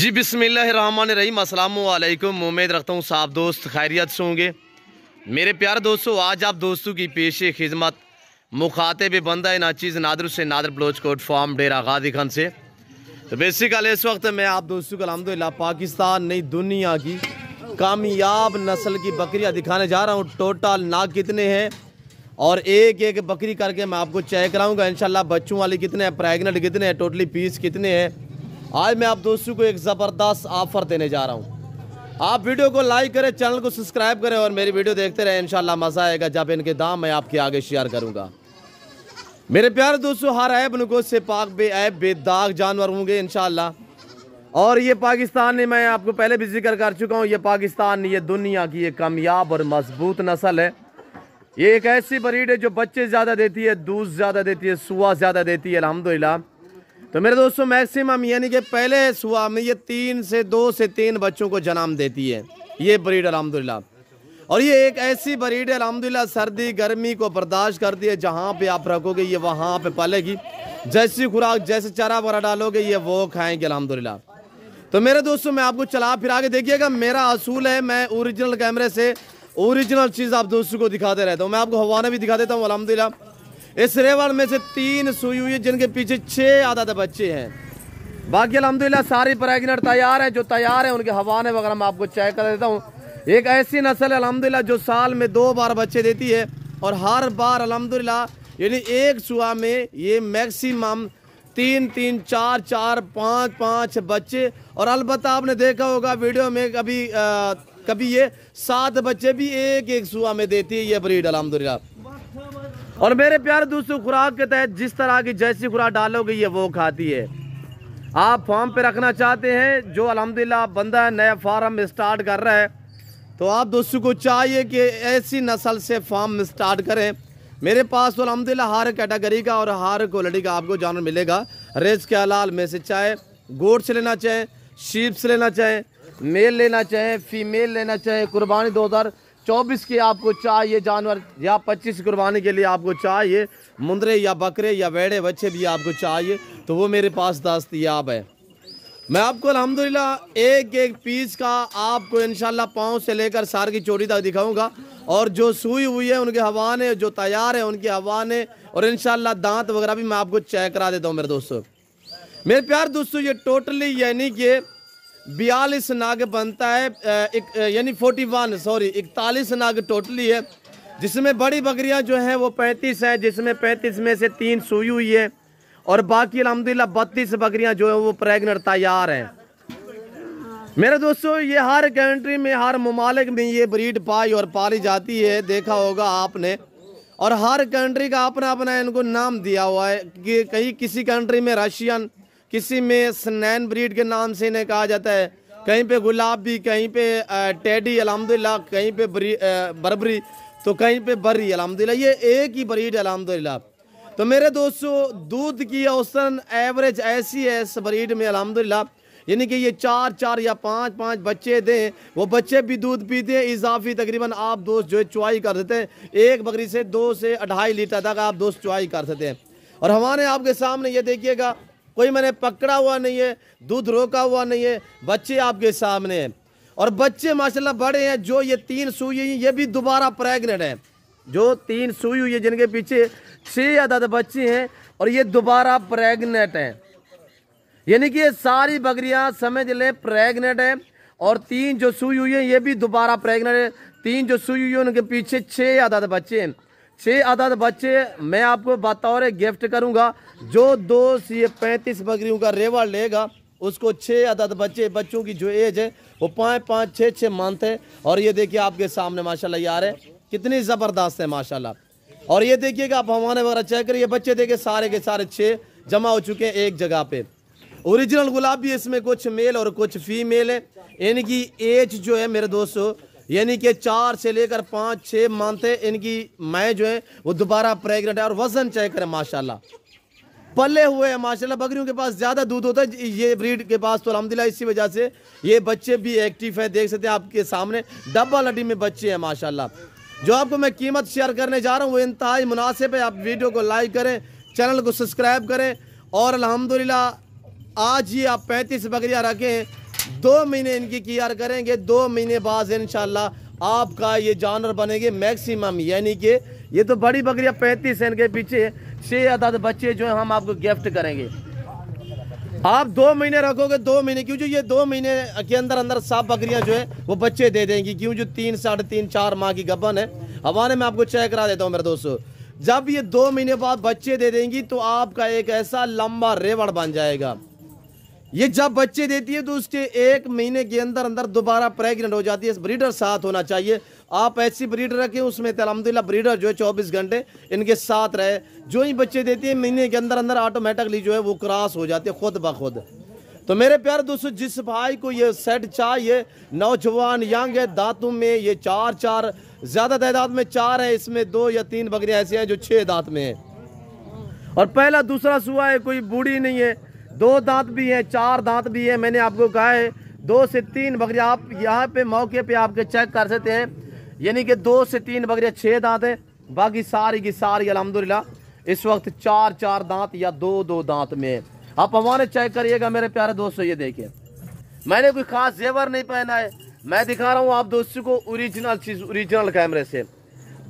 जी बिसमीम अल्लाम उम्मीद रखता हूँ साफ दोस्त खैरियत से होंगे मेरे प्यार दोस्तों आज आप दोस्तों की पेश खिदमत मुखातब बंदा चीज़ नादर से नादर बलोच कोट फॉर्म डेरा गादी खान से तो बेसिकल इस वक्त मैं आप दोस्तों को अलहमदिल्ला पाकिस्तान नई दुनिया की कामयाब नस्ल की बकरियाँ दिखाने जा रहा हूँ टोटल नाग कितने हैं और एक एक बकरी करके मैं आपको चेक कराऊँगा इन बच्चों वाले कितने हैं प्रेगनेंट कितने हैं टोटली पीस कितने हैं आज मैं आप दोस्तों को एक ज़बरदस्त ऑफ़र देने जा रहा हूँ आप वीडियो को लाइक करें चैनल को सब्सक्राइब करें और मेरी वीडियो देखते रहें इंशाल्लाह मज़ा आएगा जब इनके दाम मैं आपके आगे शेयर करूँगा मेरे प्यारे दोस्तों हर ऐब नगोज से पाक बे ऐब बेदाग जानवर होंगे इन और ये पाकिस्तान ने मैं आपको पहले भी जिक्र कर चुका हूँ ये पाकिस्तान ये दुनिया की एक कामयाब और मजबूत नस्ल है ये एक ऐसी ब्रीड है जो बच्चे ज़्यादा देती है दूध ज़्यादा देती है सुआ ज़्यादा देती है अलहमदिल्ला तो मेरे दोस्तों मैक्सिमम यानी कि पहले सुबह में ये तीन से दो से तीन बच्चों को जन्म देती है ये ब्रीड अलहमदिल्ला और ये एक ऐसी ब्रीड है अलहमदिल्ला सर्दी गर्मी को बर्दाश्त करती है जहाँ पे आप रखोगे ये वहाँ पे पलेगी जैसी खुराक जैसे चारा वगैरह डालोगे ये वो खाएंगे अलहमदिल्ला तो मेरे दोस्तों मैं आपको चला फिरा के देखिएगा मेरा असूल है मैं ओरिजिनल कैमरे से ओरिजिनल चीज़ आप दोस्तों को दिखाते रहता हूँ मैं आपको हवाना भी दिखा देता हूँ अलहमदिल्ला इस रेवड़ में से तीन सुई हुई जिनके पीछे छः आधा बच्चे हैं बाकी अलहमदिल्ला सारी प्रेगनेंट तैयार है जो तैयार है उनके हवाने वगैरह मैं आपको चेक कर देता हूँ एक ऐसी नस्ल है अलहमदिल्ला जो साल में दो बार बच्चे देती है और हर बार अलहमदिल्ला यानी एक सुआ में ये मैक्सिमम तीन तीन चार चार पाँच पाँच बच्चे और अलबत् आपने देखा होगा वीडियो में कभी आ, कभी ये सात बच्चे भी एक एक सुहा में देती है ये ब्रीड अलहमदिल्ला और मेरे प्यारे दोस्तों खुराक के तहत जिस तरह की जैसी खुराक डालोगे ये वो खाती है आप फार्म पे रखना चाहते हैं जो अलहमदिल्ला बंदा नया फार्म स्टार्ट कर रहा है तो आप दोस्तों को चाहिए कि ऐसी नस्ल से फार्म स्टार्ट करें मेरे पास तो अलहमदिल्ला हर कैटेगरी का और हर क्वालिटी का आपको जानवर मिलेगा रेज के हलाल में से चाहे गोट से लेना चाहें शीप से लेना चाहें मेल लेना चाहें फीमेल लेना चाहें कुर्बानी दो हज़ार चौबीस की आपको चाहिए जानवर या पच्चीस कुर्बानी के लिए आपको चाहिए मुंदरे या बकरे या बेड़े बच्चे भी आपको चाहिए तो वो मेरे पास दस्तियाब है मैं आपको अलहमदिल्ला एक एक पीस का आपको इन पाँव से लेकर सार की चोरी तक दिखाऊंगा और जो सूई हुई है उनके ने जो तैयार है उनके ने और इन दांत वगैरह भी मैं आपको चेक करा देता हूँ मेरे दोस्तों मेरे प्यार दोस्तों ये टोटली यानी कि बयालीस नाग बनता है एक यानी फोर्टी वन सॉरी इकतालीस नाग टोटली है जिसमें बड़ी बकरियां जो हैं वो पैंतीस है जिसमें पैंतीस में से तीन सूई हुई है और बाकी अलहमदिल्ला बत्तीस बकरियां जो हैं वो प्रेगनेंट तैयार हैं मेरे दोस्तों ये हर कंट्री में हर ममालिक में ये ब्रीड पाई और पाली जाती है देखा होगा आपने और हर कंट्री का अपना अपना इनको नाम दिया हुआ है कि कहीं किसी कंट्री में रशियन किसी में स्नैन ब्रीड के नाम से इन्हें कहा जाता है कहीं पे भी कहीं पे टेडी अलहमदिल्ला कहीं पे बरबरी तो कहीं पे बर्री अलहमदिल्ला ये एक ही ब्रीड अलहमदिल्ला तो मेरे दोस्तों दूध की औसतन एवरेज ऐसी है इस ब्रीड में अलहमदिल्ला यानी कि ये चार चार या पाँच पाँच बच्चे दें वो बच्चे भी दूध पीते हैं इजाफी तकरीबन आप दोस्त जो है चुवाई कर देते हैं एक बकरी से दो से अढ़ाई लीटर तक आप दोस्त चुवाई कर सकते हैं और हमारे आपके सामने ये देखिएगा कोई मैंने पकड़ा हुआ नहीं है दूध रोका हुआ नहीं है बच्चे आपके सामने हैं और बच्चे माशाल्लाह बड़े हैं जो ये तीन सुई ये भी दोबारा प्रेग्नेंट हैं जो तीन सुई हुई है जिनके पीछे छः अदद बच्चे हैं और ये दोबारा प्रेग्नेंट हैं यानी कि ये सारी बकरियाँ समझ लें प्रेग्नेंट हैं और तीन जो सुई हुई है ये भी दोबारा प्रेग्नेंट है तीन जो सुई हुई है उनके पीछे छः अदद बच्चे हैं छः आदत बच्चे मैं आपको बतौर गिफ्ट करूँगा जो दो सी पैंतीस बकरियों का रेवा लेगा उसको छः आदाद बच्चे बच्चों की जो एज है वो पाँच पाँच छः छः मंथ है और ये देखिए आपके सामने माशाल्लाह यार है कितनी ज़बरदस्त है माशाल्लाह और ये देखिए कि आप हवाने वगैरह चेक करिए बच्चे देखिए सारे के सारे छः जमा हो चुके हैं एक जगह पे औरिजिनल गुलाब भी इसमें कुछ मेल और कुछ फीमेल है इनकी एज जो है मेरे दोस्तों यानी कि चार से लेकर पाँच छः मानते इनकी मैं जो है वो दोबारा प्रेगनेंट है और वजन चेक करें माशाल्लाह पले हुए हैं माशाल्लाह बकरियों के पास ज़्यादा दूध होता है ये ब्रीड के पास तो अलहमदिल्ला इसी वजह से ये बच्चे भी एक्टिव हैं देख सकते हैं आपके सामने डब्बा लड्डी में बच्चे हैं माशाल्लाह जो आपको मैं कीमत शेयर करने जा रहा हूँ वो इंतहा मुनासिब है आप वीडियो को लाइक करें चैनल को सब्सक्राइब करें और अलहमदिल्ला आज ही आप पैंतीस बकरियाँ रखें दो महीने इनकी केयर करेंगे दो महीने बाद इन आपका ये जानवर बनेंगे मैक्सिमम यानी कि ये तो बड़ी बकरियां पैंतीस है इनके पीछे छह अदाद बच्चे जो हम आपको गिफ्ट करेंगे आप दो महीने रखोगे दो महीने क्यों जो ये दो महीने के अंदर अंदर सब बकरियां जो है वो बच्चे दे देंगी क्यों जो तीन साढ़े तीन चार माह की गबन है हवाने में आपको चेक करा देता हूँ मेरे दोस्तों जब ये दो महीने बाद बच्चे दे देंगी तो आपका एक ऐसा लंबा रेवड़ बन जाएगा ये जब बच्चे देती है तो उसके एक महीने के अंदर अंदर दोबारा प्रेग्नेंट हो जाती है ब्रीडर साथ होना चाहिए आप ऐसी ब्रीडर रखें उसमें तो अलहमदिल्ला ब्रीडर जो है चौबीस घंटे इनके साथ रहे जो ही बच्चे देती है महीने के अंदर अंदर ऑटोमेटिकली जो है वो क्रॉस हो जाती है खुद ब खुद तो मेरे प्यार दोस्तों जिस भाई को ये सेट चाहिए नौजवान यंग है दांतों में ये चार चार ज़्यादा तादाद में चार है इसमें दो या तीन बकरियाँ ऐसी हैं जो छः दांत में हैं और पहला दूसरा सुहा है कोई बूढ़ी नहीं है दो दांत भी है चार दांत भी है मैंने आपको कहा है दो से तीन बकरिया आप यहाँ पे मौके पे आपके चेक कर सकते हैं यानी कि दो से तीन बकरिया छः दांत हैं बाकी सारी की सारी अलहमदिल्ला इस वक्त चार चार दांत या दो दो दांत में है आप हमारे चेक करिएगा मेरे प्यारे दोस्तों ये देखिए मैंने कोई खास जेवर नहीं पहना है मैं दिखा रहा हूँ आप दोस्तों को ओरिजिनल चीज़ ओरिजिनल कैमरे से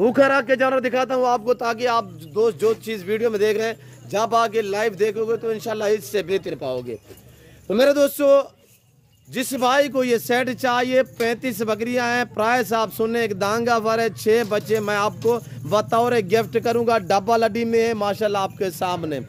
भूखा रख के जानवर दिखाता हूँ आपको ताकि आप दोस्त जो चीज़ वीडियो में देख रहे हैं जब आगे लाइव देखोगे तो इनशाला इससे बेहतर पाओगे तो मेरे दोस्तों जिस भाई को ये सेट चाहिए पैंतीस बकरियां हैं प्राइस आप सुने एक दांगा फर है छः बच्चे मैं आपको बतौर गिफ्ट करूंगा डब्बा लड्डी में है माशाल्लाह आपके सामने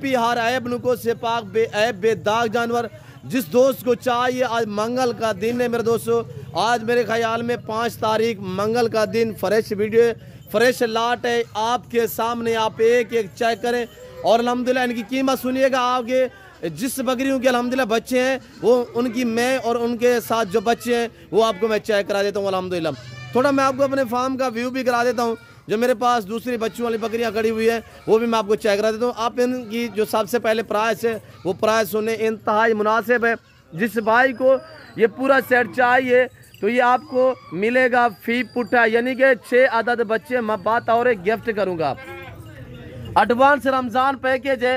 पी हर ऐब नुको से पाक बे ऐब बेदाग जानवर जिस दोस्त को चाहिए आज मंगल का दिन है मेरे दोस्तों आज मेरे ख्याल में पाँच तारीख मंगल का दिन फ्रेश वीडियो फ्रेश लाट है आपके सामने आप एक एक चेक करें और अलहमदिल्ला इनकी कीमत सुनिएगा आपके जिस बकरियों के अलहमदिल्ला बच्चे हैं वो उनकी मैं और उनके साथ जो बच्चे हैं वो आपको मैं चेक करा देता हूँ अलहमदिल्ला थोड़ा मैं आपको अपने फार्म का व्यू भी करा देता हूँ जो मेरे पास दूसरी बच्चों वाली बकरियाँ खड़ी हुई है वो भी मैं आपको चेक करा देता हूँ आप इनकी जो सबसे पहले प्राइस है वो प्राइस सुने इंतहाई मुनासिब है जिस भाई को ये पूरा सेट चाहिए तो ये आपको मिलेगा फी पुटा यानी कि छः आदत बच्चे मैं बात और एक गिफ्ट करूँगा एडवांस रमज़ान पैकेज है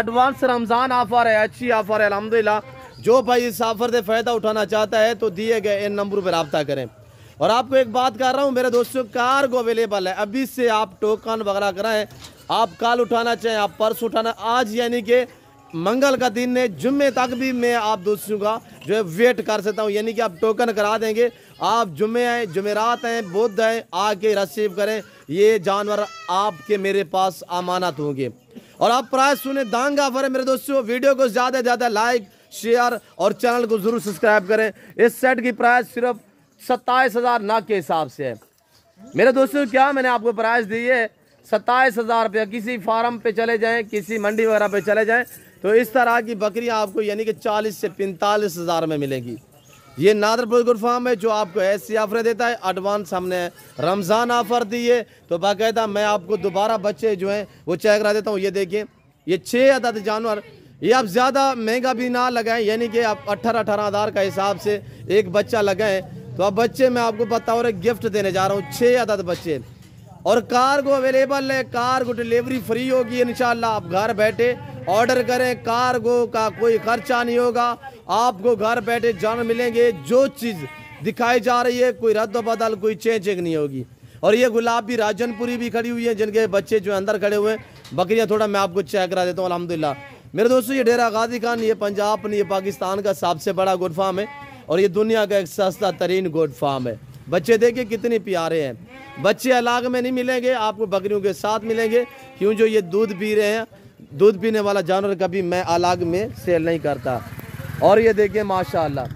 एडवांस रमज़ान ऑफ़र है अच्छी ऑफ़र है अलहमदिल्ला जो भाई इस ऑफ़र से फ़ायदा उठाना चाहता है तो दिए गए इन नंबरों पर रबता करें और आपको एक बात कर रहा हूँ मेरे दोस्तों कार को अवेलेबल है अभी से आप टोकन वगैरह कराएं आप कल उठाना चाहें आप पर्स उठाना आज यानी कि मंगल का दिन है जुम्मे तक भी मैं आप दोस्तों का जो है वेट कर सकता हूँ यानी कि आप टोकन करा देंगे आप जुम्मे हैं जुमेरात हैं बुद्ध हैं आके रसीव करें ये जानवर आपके मेरे पास अमानत होंगे और आप प्राइस सुने दांग ऑफर है मेरे दोस्तों वीडियो को ज़्यादा से ज़्यादा लाइक शेयर और चैनल को ज़रूर सब्सक्राइब करें इस सेट की प्राइस सिर्फ सत्ताईस हज़ार नाक के हिसाब से है मेरे दोस्तों क्या मैंने आपको प्राइस दी है सत्ताईस हज़ार रुपया किसी फार्म पे चले जाएं किसी मंडी वगैरह पे चले जाएं तो इस तरह की बकरियां आपको यानी कि चालीस से पैंतालीस हज़ार में मिलेंगी ये नादरपुर गुड़ फार्म है जो आपको ऐसी ऑफर देता है एडवांस हमने रमज़ान ऑफ़र दिए तो बाकायदा मैं आपको दोबारा बच्चे जो हैं वो चेक करा देता हूँ ये देखिए ये छः अदद जानवर ये आप ज़्यादा महंगा भी ना लगाएं यानी कि आप अट्ठारह अठारह हज़ार का हिसाब से एक बच्चा लगाएं तो अब बच्चे मैं आपको बता रहा गिफ्ट देने जा रहा हूँ छः अदद बच्चे और कार को अवेलेबल है कार को डिलीवरी फ्री होगी इन आप घर बैठे ऑर्डर करें कार्गो का कोई खर्चा नहीं होगा आपको घर बैठे जान मिलेंगे जो चीज़ दिखाई जा रही है कोई रद्द बदल कोई चेंजिंग नहीं होगी और ये गुलाबी राजनपुरी भी खड़ी हुई है जिनके बच्चे जो अंदर खड़े हुए हैं बकरियाँ थोड़ा मैं आपको चेक करा देता हूँ अलहमदिल्ला मेरे दोस्तों ये डेरा गाजी खान ये पंजाब ये पाकिस्तान का सबसे बड़ा गोड फार्म है और ये दुनिया का एक सस्ता तरीन गोड फार्म है बच्चे देखिए कितने प्यारे हैं बच्चे अलग में नहीं मिलेंगे आपको बकरियों के साथ मिलेंगे क्यों जो ये दूध पी रहे हैं दूध पीने वाला जानवर कभी मैं आलाग में सेल नहीं करता और ये देखिए माशाल्लाह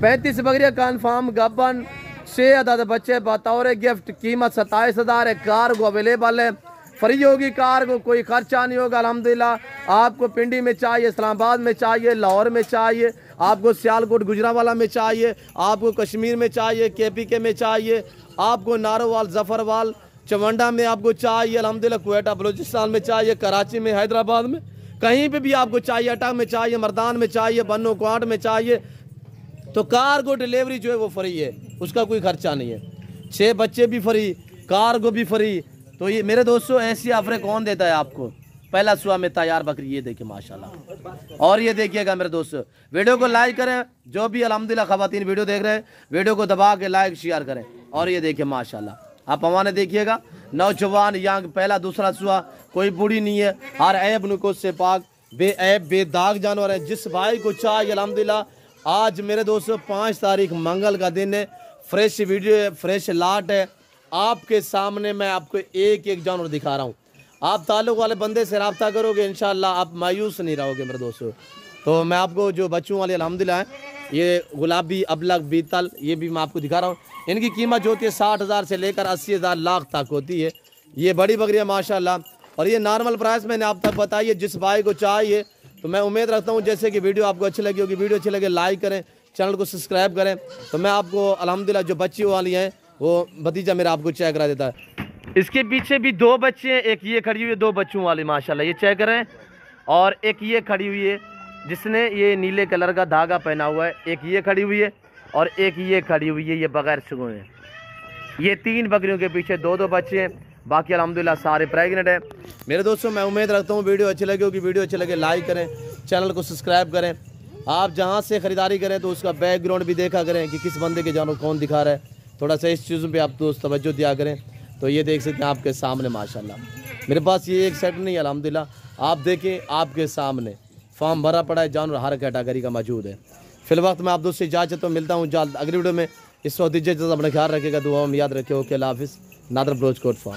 पैंतीस बकरिया कन्फर्म गबन छः अदद बच्चे बतौर गिफ्ट कीमत सत्ताईस हज़ार है कार को अवेलेबल है फ्री होगी को कोई खर्चा नहीं होगा अलहमदिल्ला आपको पिंडी में चाहिए इस्लामाबाद में चाहिए लाहौर में चाहिए आपको सियालकोट गुजरावाला में चाहिए आपको कश्मीर में चाहिए के पी के में चाहिए आपको नारोवाल जफरवाल चवंडा में आपको चाहिए अलहमदिल्ला कोयटा बलोचिस्तान में चाहिए कराची में हैदराबाद में कहीं पे भी आपको चाहिए अटक में चाहिए मर्दान में चाहिए बनो क्वाट में चाहिए तो को डिलीवरी जो है वो फ्री है उसका कोई खर्चा नहीं है छः बच्चे भी फ्री को भी फ्री तो ये मेरे दोस्तों ऐसी ऑफरें कौन देता है आपको पहला सुबह में तैयार बकरी ये देखिए माशाल्लाह और ये देखिएगा मेरे दोस्तों वीडियो को लाइक करें जो भी अलहमदिल्ला खातन वीडियो देख रहे हैं वीडियो को दबा के लाइक शेयर करें और ये देखिए माशाल्लाह आप हमारे देखिएगा नौजवान यहाँ पहला दूसरा सुहा कोई बूढ़ी नहीं है हर ऐब नुकुस से पाक बेऐब बेदाग जानवर है जिस भाई को चाहिए अलहमदिल्ला आज मेरे दोस्तों पाँच तारीख मंगल का दिन है फ्रेश वीडियो है फ्रेश लाट है आपके सामने मैं आपको एक एक जानवर दिखा रहा हूँ आप ताल्लुक वाले बंदे से रबता करोगे इन आप मायूस नहीं रहोगे मेरे दोस्तों तो मैं आपको जो बच्चों वाले अलहमदिल्ला हैं ये गुलाबी अबलग बीतल ये भी मैं आपको दिखा रहा हूँ इनकी कीमत जो होती है साठ हज़ार से लेकर अस्सी हज़ार लाख तक होती है ये बड़ी बकरी है माशाल्लाह और ये नॉर्मल प्राइस मैंने आप तक बताई है जिस भाई को चाहिए तो मैं उम्मीद रखता हूँ जैसे कि वीडियो आपको अच्छी लगी होगी वीडियो अच्छी लगे लाइक करें चैनल को सब्सक्राइब करें तो मैं आपको अलहमदिल्ला जो बच्ची वाली हैं वो भतीजा मेरा आपको चेक करा देता है इसके पीछे भी दो बच्चे हैं एक ये खड़ी हुई है दो बच्चों वाली माशाल्लाह ये चेक करें और एक ये खड़ी हुई है जिसने ये नीले कलर का धागा पहना हुआ है एक ये खड़ी हुई है और एक ये खड़ी हुई है ये बगैर सुगुन है ये तीन बकरियों के पीछे दो दो बच्चे हैं बाकी अलहमदिल्ला सारे प्रेगनेंट हैं मेरे दोस्तों मैं उम्मीद रखता हूँ वीडियो अच्छी लगे होगी वीडियो अच्छी लगे लाइक करें चैनल को सब्सक्राइब करें आप जहाँ से ख़रीदारी करें तो उसका बैकग्राउंड भी देखा करें कि किस बंदे के जानवर कौन दिखा रहा है थोड़ा सा इस चीज़ों पर आप दोस्त तवज्जो दिया करें तो ये देख सकते हैं आपके सामने माशाल्लाह मेरे पास ये एक सेट नहीं है अलहमदिल्ला आप देखें आपके सामने फॉर्म भरा पड़ा है जानवर हर कैटागरी का मौजूद है फिल वक्त मैं आप दोस्त से इजाजत तो मिलता हूँ जल्द अगली वीडियो में इस वक्त इज्जत अपना ख्याल रखेगा दुआ में याद रखे ओके लाफिस नादर ब्रोज कोट फॉर्म